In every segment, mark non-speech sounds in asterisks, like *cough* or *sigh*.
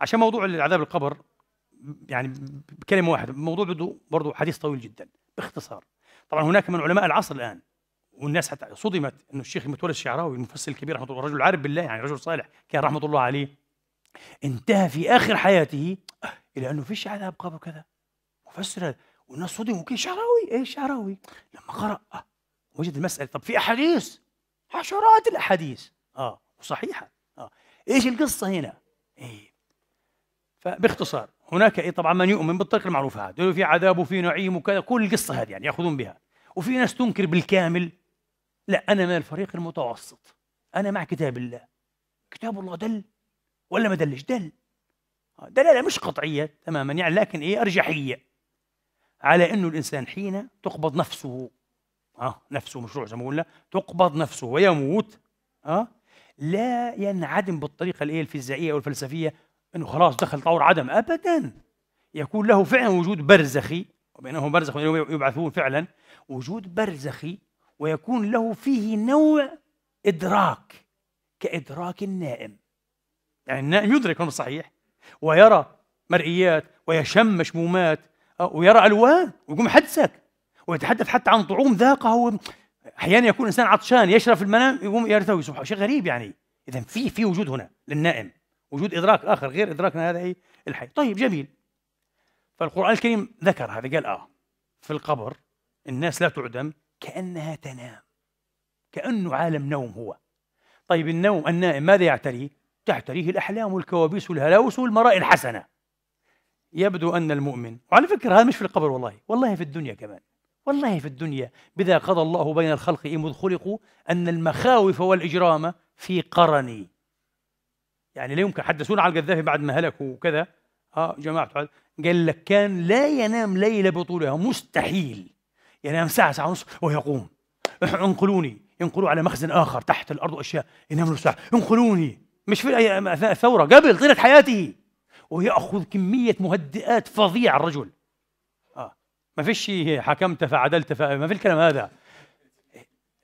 عشان موضوع العذاب القبر يعني بكلمه واحده موضوع بده برضه حديث طويل جدا باختصار طبعا هناك من علماء العصر الان والناس حتى صدمت انه الشيخ متولي الشعراوي المفسر الكبير رحمه الله رجل عارف بالله يعني رجل صالح كان رحمه الله عليه انتهى في اخر حياته الى انه فيش عذاب قبر كذا مفسر هذا والناس صدموا كيف شعراوي ايه شعراوي لما قرا آه، وجد المساله طب في احاديث عشرات الاحاديث اه وصحيحه اه ايش القصه هنا؟ ايه فباختصار هناك اي طبعا من يؤمن بالطريقه المعروفه هذه في عذاب وفي نعيم وكذا كل القصه هذه يعني ياخذون بها وفي ناس تنكر بالكامل لا انا من الفريق المتوسط انا مع كتاب الله كتاب الله دل ولا ما دلش دل دلاله مش قطعيه تماما يعني لكن ايه ارجحيه على انه الانسان حين تقبض نفسه اه نفسه مشروع زي ما قلنا تقبض نفسه ويموت اه لا ينعدم بالطريقه الايه الفيزيائيه او الفلسفيه أنه خلاص دخل طور عدم أبدا يكون له فعلا وجود برزخي وبينهم برزخ يبعثون فعلا وجود برزخي ويكون له فيه نوع إدراك كإدراك النائم يعني النائم يدرك الأمر صحيح ويرى مرئيات ويشم مشمومات ويرى ألوان ويقوم حدسك ويتحدث حتى عن طعوم ذاقه أحيانا يكون إنسان عطشان يشرب في المنام يقوم يرتوي سبحان شيء غريب يعني إذا في في وجود هنا للنائم وجود إدراك آخر غير إدراكنا هذا إيه؟ الحي طيب جميل فالقرآن الكريم ذكر هذا قال آه في القبر الناس لا تعدم كأنها تنام كأنه عالم نوم هو طيب النوم النائم ماذا يعتريه؟ تعتريه الأحلام والكوابيس والهلاوس والمراء الحسنة يبدو أن المؤمن وعلى فكرة هذا مش في القبر والله والله في الدنيا كمان والله في الدنيا بذا قضى الله بين الخلق إم خلقوا أن المخاوف والإجرام في قرني يعني ليه يمكن حدثونا على القذافي بعد ما هلكوا وكذا اه جماعته قال لك كان لا ينام ليله بطولها مستحيل ينام ساعه ساعه ونص ويقوم *laughs* انقلوني ينقلوا على مخزن اخر تحت الارض واشياء ينام ساعه انقلوني مش في اثناء الثوره قبل طيله حياته وياخذ كميه مهدئات فظيعه الرجل اه ما فيش حكمت فعدلت ف... ما في الكلام هذا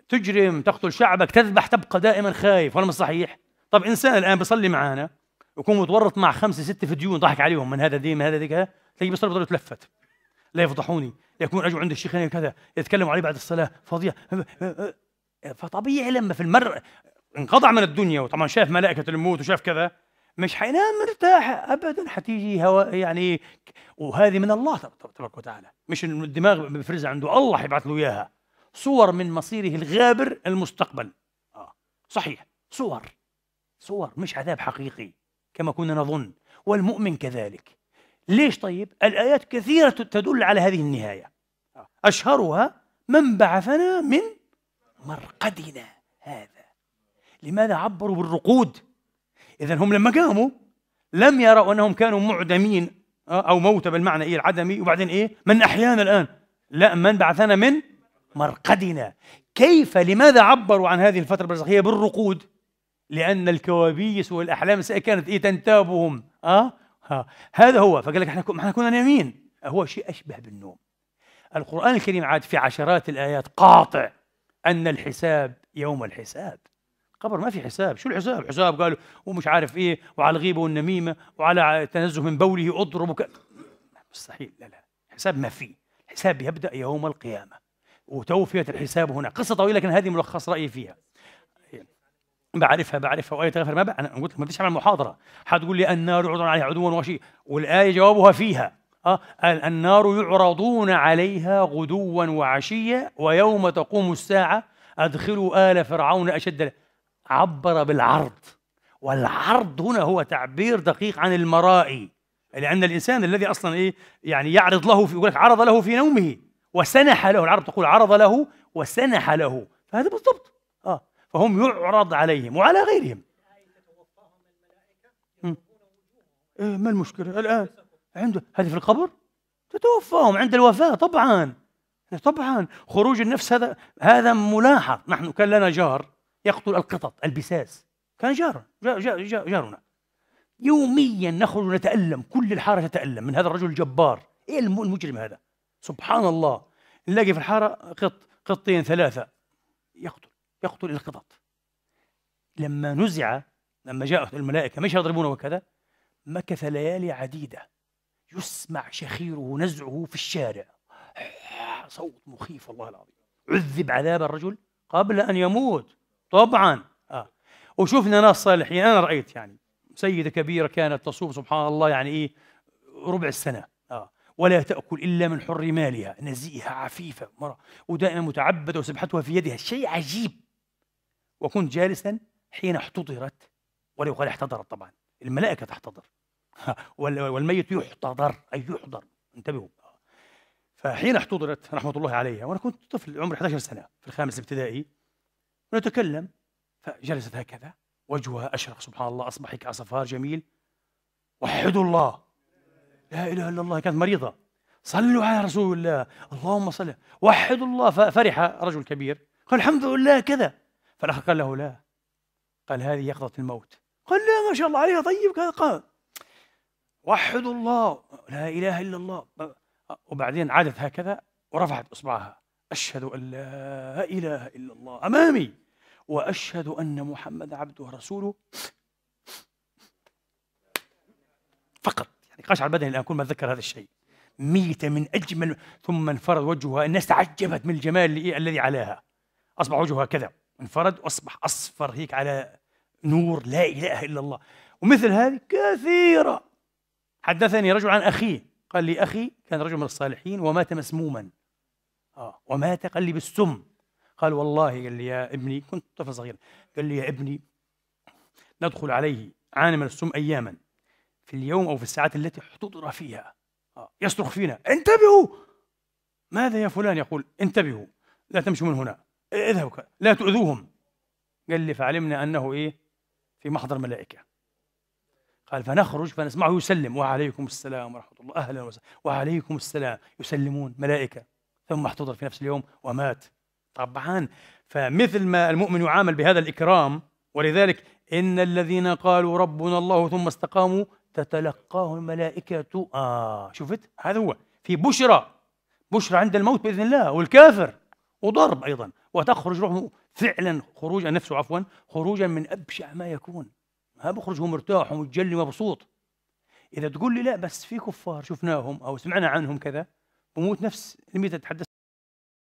تجرم تقتل شعبك تذبح تبقى دائما خايف ولا مش صحيح طب انسان الان بيصلي معانا ويكون متورط مع خمسه سته فيديون ضحك عليهم من هذا دي من هذا كذا تلاقيه بيصلي بضل يتلفت لا يفضحوني يكون اجوا عند الشيخ كذا يتكلموا عليه بعد الصلاه فظيع فطبيعي لما في المرء انقطع من الدنيا وطبعا شاف ملائكه الموت وشاف كذا مش حينام مرتاح ابدا حتيجي هواء يعني وهذه من الله تبارك وتعالى مش الدماغ بفرزها عنده الله حيبعث له اياها صور من مصيره الغابر المستقبل آه. صحيح صور صور مش عذاب حقيقي كما كنا نظن والمؤمن كذلك ليش طيب؟ الآيات كثيرة تدل على هذه النهاية أشهرها من بعثنا من مرقدنا هذا لماذا عبروا بالرقود؟ إذا هم لما قاموا لم يروا أنهم كانوا معدمين آه، أو موتى بالمعنى إيه العدمي وبعدين إيه؟ من أحيانا الآن لا من بعثنا من مرقدنا كيف لماذا عبروا عن هذه الفترة البرزخية بالرقود؟ لأن الكوابيس والأحلام كانت إيه تنتابهم أه؟ ها. هذا هو فقال لك احنا كنا نايمين هو شيء أشبه بالنوم القرآن الكريم عاد في عشرات الآيات قاطع أن الحساب يوم الحساب قبر ما في حساب شو الحساب حساب قالوا ومش عارف إيه وعلى الغيبة والنميمة وعلى تنزه من بوله أضرب وك... مستحيل لا لا حساب ما في الحساب يبدأ يوم القيامة وتوفيت الحساب هنا قصة طويلة لكن هذه ملخص رأيي فيها بعرفها بعرفها وايه تغفر ما بقى. انا قلت ما بديش اعمل محاضره هتقول لي النار يعرضون عليها عدوا وشيء والايه جوابها فيها اه قال النار يعرضون عليها غدوا وعشيا ويوم تقوم الساعه ادخلوا ال فرعون اشد عبر بالعرض والعرض هنا هو تعبير دقيق عن المرائي لان الانسان الذي اصلا ايه يعني يعرض له في يقول لك عرض له في نومه وسنح له العرب تقول عرض له وسنح له فهذا بالضبط فهم يعرض عليهم وعلى غيرهم إيه ما المشكلة الآن عنده هذه في القبر تتوفاهم عند الوفاة طبعا طبعا خروج النفس هذا هذا ملاحظ نحن كان لنا جار يقتل القطط البساس كان جار جارنا يوميا نخرج نتألم كل الحارة تتألم من هذا الرجل الجبار إيه المجرم هذا سبحان الله نلاقي في الحارة قط قطين ثلاثة يقتل يقتل القطط لما نزع لما جاءت الملائكة مش يضربونه وكذا مكث ليالي عديدة يسمع شخيره نزعه في الشارع صوت مخيف والله العظيم عذب عذاب الرجل قبل أن يموت طبعا آه. وشفنا ناس صالحين أنا رأيت يعني سيدة كبيرة كانت تصوم سبحان الله يعني إيه ربع السنة آه. ولا تأكل إلا من حر مالها نزيهة عفيفة مرة ودائما متعبدة وسبحتها في يدها شيء عجيب وكنت جالسا حين احتضرت ولا يقال احتضرت طبعا الملائكة تحتضر *laughs* والميت يحتضر أي يحضر انتبهوا فحين احتضرت رحمة الله عليها وأنا كنت طفل عمري 11 سنة في الخامس ابتدائي ونتكلم فجلست هكذا وجهها أشرق سبحان الله أصبح كأصفار جميل وحدوا الله لا إله إلا الله كانت مريضة صلوا على رسول الله اللهم صل وحدوا الله ففرح رجل كبير قال الحمد لله كذا فالاخ قال له لا قال هذه يقظة الموت قال لا ما شاء الله عليها طيب كذا قال وحدوا الله لا إله إلا الله وبعدين عادت هكذا ورفعت إصبعها أشهد أن لا إله إلا الله أمامي وأشهد أن محمد عبده ورسوله فقط يعني قشعر بدني الآن كل ما أتذكر هذا الشيء ميتة من أجمل ثم انفرد وجهها الناس تعجبت من الجمال الذي عليها أصبح وجهها كذا انفرد واصبح اصفر هيك على نور لا اله الا الله ومثل هذه كثيره حدثني رجل عن اخيه قال لي اخي كان رجل من الصالحين ومات مسموما اه ومات قال لي بالسم قال والله قال لي يا ابني كنت طفل صغير قال لي يا ابني ندخل عليه عانى من السم اياما في اليوم او في الساعات التي احتضر فيها آه. يصرخ فينا انتبهوا ماذا يا فلان يقول انتبهوا لا تمشوا من هنا اذهبوا لا تؤذوهم قال لي فعلمنا أنه إيه في محضر ملائكة قال فنخرج فنسمعه يسلم وعليكم السلام ورحمة الله أهلا وسهلا وعليكم السلام يسلمون ملائكة ثم احتضر في نفس اليوم ومات طبعا فمثل ما المؤمن يعامل بهذا الإكرام ولذلك إن الذين قالوا ربنا الله ثم استقاموا تتلقاه الملائكة آه شفت هذا هو في بشرى بشرى عند الموت بإذن الله والكافر وضرب أيضا وتخرج روحه فعلا خروجا نفسه عفوا خروجا من أبشع ما يكون ما بخرج هو مرتاح ومتجلي مبسوط إذا تقول لي لا بس في كفار شفناهم أو سمعنا عنهم كذا بموت نفس لم يتحدث